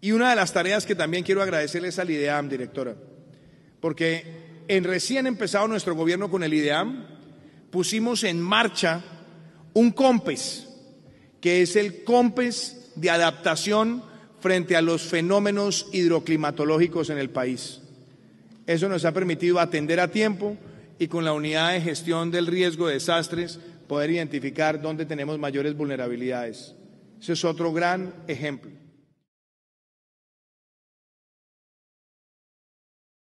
Y una de las tareas que también quiero agradecerles al IDEAM, directora, porque en recién empezado nuestro gobierno con el IDEAM, pusimos en marcha un COMPES, que es el COMPES de adaptación frente a los fenómenos hidroclimatológicos en el país. Eso nos ha permitido atender a tiempo y con la unidad de gestión del riesgo de desastres poder identificar dónde tenemos mayores vulnerabilidades. Ese es otro gran ejemplo.